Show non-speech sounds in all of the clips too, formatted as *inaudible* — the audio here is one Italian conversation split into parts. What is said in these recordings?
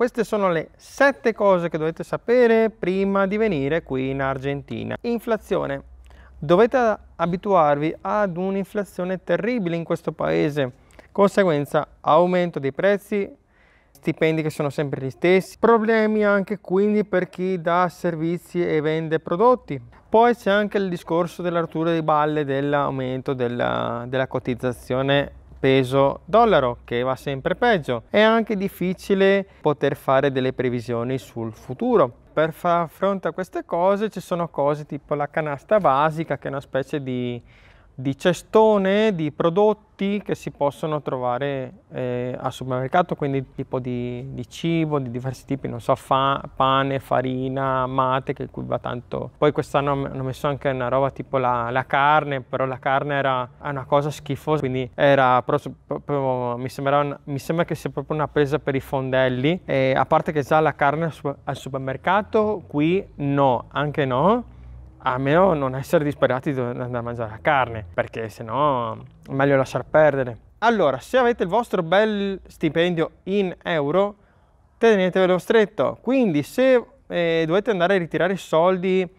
Queste sono le sette cose che dovete sapere prima di venire qui in Argentina. Inflazione. Dovete abituarvi ad un'inflazione terribile in questo paese. Conseguenza, aumento dei prezzi, stipendi che sono sempre gli stessi, problemi anche quindi per chi dà servizi e vende prodotti. Poi c'è anche il discorso dell'artura di balle dell'aumento della, della cotizzazione peso dollaro che va sempre peggio. È anche difficile poter fare delle previsioni sul futuro. Per far fronte a queste cose ci sono cose tipo la canasta basica che è una specie di di cestone di prodotti che si possono trovare eh, al supermercato, quindi tipo di, di, cibo, di diversi tipi, non so, fa, pane, farina, mate, che cui va tanto. Poi quest'anno hanno messo anche una roba tipo la, la carne, però la carne era una cosa schifosa, quindi era proprio, proprio mi, mi, sembra che sia proprio una presa per i fondelli, e a parte che già la carne al supermercato, qui no, anche no a meno non essere disperati di andare a mangiare la carne, perché se no è meglio lasciar perdere. Allora, se avete il vostro bel stipendio in euro, tenetevelo stretto. Quindi se eh, dovete andare a ritirare i soldi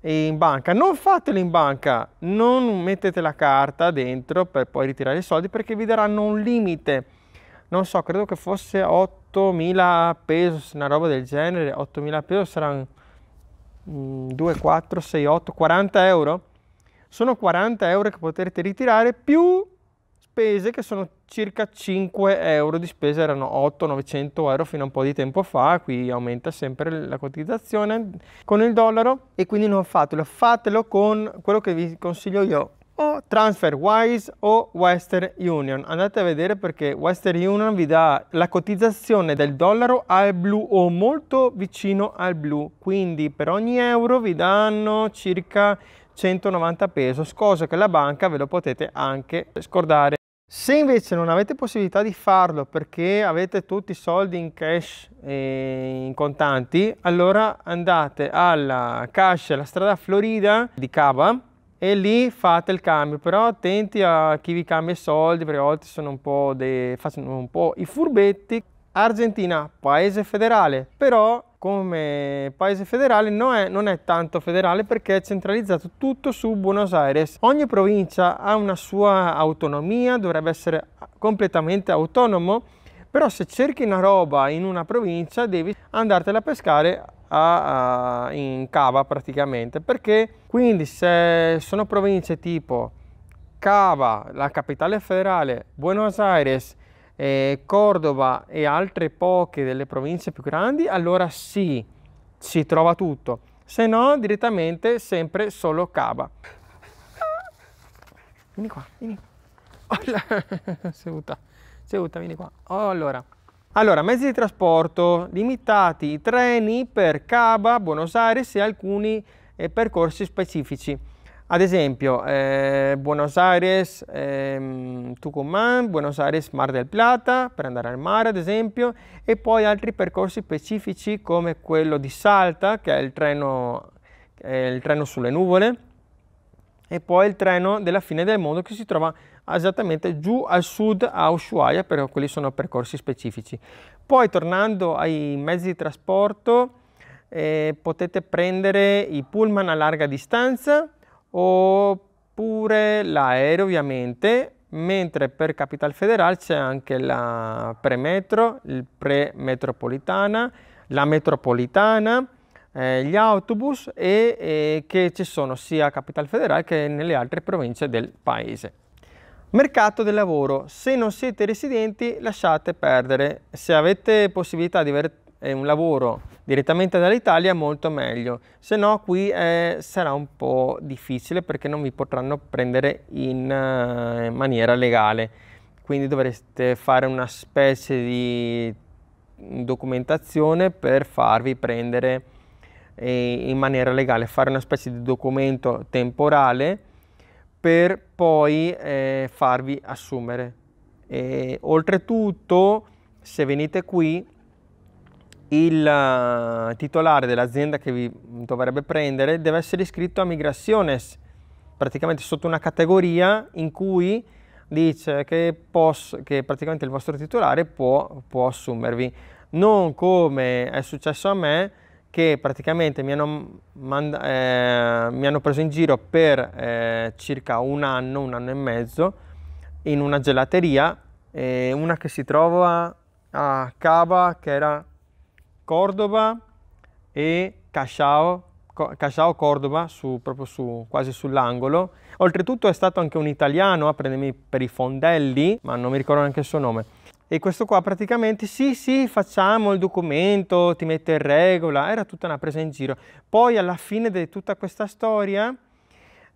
in banca, non fatelo in banca, non mettete la carta dentro per poi ritirare i soldi perché vi daranno un limite. Non so, credo che fosse 8.000 pesos, una roba del genere, 8.000 pesos saranno 2, 4, 6, 8, 40 euro. Sono 40 euro che potrete ritirare più spese che sono circa 5 euro di spese, erano 8-900 euro fino a un po' di tempo fa, qui aumenta sempre la cotizzazione con il dollaro e quindi non fatelo, fatelo con quello che vi consiglio io, o TransferWise o Western Union. Andate a vedere perché Western Union vi dà la cotizzazione del dollaro al blu o molto vicino al blu, quindi per ogni euro vi danno circa 190 pesos, cosa che la banca ve lo potete anche scordare. Se invece non avete possibilità di farlo perché avete tutti i soldi in cash e in contanti, allora andate alla Cash, la strada Florida di Cava e lì fate il cambio, però attenti a chi vi cambia i soldi perché a volte sono un po', dei, un po i furbetti. Argentina, paese federale, però come paese federale non è, non è, tanto federale perché è centralizzato tutto su Buenos Aires. Ogni provincia ha una sua autonomia, dovrebbe essere completamente autonomo, però se cerchi una roba in una provincia devi andartela a pescare a, a, in cava praticamente, perché quindi se sono province tipo Cava, la capitale federale, Buenos Aires, eh, Cordova e altre poche delle province più grandi, allora sì, si trova tutto, se no direttamente sempre solo cava. Vieni qua, vieni. *laughs* Seduta, seduta, vieni qua. allora, allora, mezzi di trasporto limitati, treni per Caba, Buenos Aires e alcuni eh, percorsi specifici. Ad esempio, eh, Buenos Aires, eh, Tucumán, Buenos Aires, Mar del Plata, per andare al mare ad esempio, e poi altri percorsi specifici come quello di Salta, che è il treno, il treno sulle nuvole, e poi il treno della fine del mondo che si trova esattamente giù al sud a Ushuaia, però quelli sono percorsi specifici. Poi tornando ai mezzi di trasporto eh, potete prendere i pullman a larga distanza oppure l'aereo ovviamente, mentre per Capital Federal c'è anche la pre-metro, il pre-metropolitana, la metropolitana, eh, gli autobus e, e che ci sono sia a Capital Federale che nelle altre province del paese. Mercato del lavoro, se non siete residenti lasciate perdere, se avete possibilità di avere eh, un lavoro direttamente dall'Italia molto meglio, se no qui eh, sarà un po' difficile perché non vi potranno prendere in uh, maniera legale, quindi dovreste fare una specie di documentazione per farvi prendere in maniera legale, fare una specie di documento temporale per poi eh, farvi assumere. E, oltretutto, se venite qui, il eh, titolare dell'azienda che vi dovrebbe prendere deve essere iscritto a Migraciones, praticamente sotto una categoria in cui dice che, posso, che praticamente il vostro titolare può, può assumervi. Non come è successo a me, che praticamente mi hanno, eh, mi hanno preso in giro per eh, circa un anno, un anno e mezzo, in una gelateria, eh, una che si trova a Cava, che era Cordoba e Casciao, Casciao Cordoba, su, proprio su, quasi sull'angolo. Oltretutto è stato anche un italiano a prendermi per i fondelli, ma non mi ricordo neanche il suo nome e questo qua praticamente sì sì facciamo il documento ti mette in regola era tutta una presa in giro poi alla fine di tutta questa storia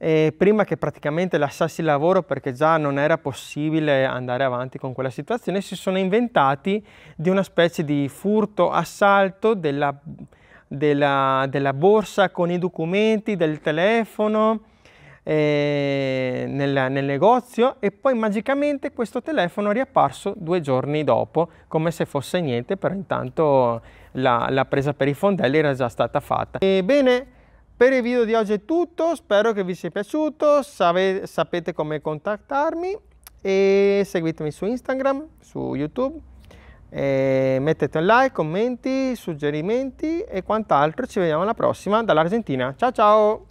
eh, prima che praticamente lasciassi il lavoro perché già non era possibile andare avanti con quella situazione si sono inventati di una specie di furto assalto della, della, della borsa con i documenti del telefono eh, nel, nel, negozio e poi magicamente questo telefono è riapparso due giorni dopo come se fosse niente però intanto la, la presa per i fondelli era già stata fatta. Ebbene per il video di oggi è tutto, spero che vi sia piaciuto, Save, sapete come contattarmi e seguitemi su Instagram, su YouTube, mettete un like, commenti, suggerimenti e quant'altro. Ci vediamo alla prossima dall'Argentina. Ciao ciao!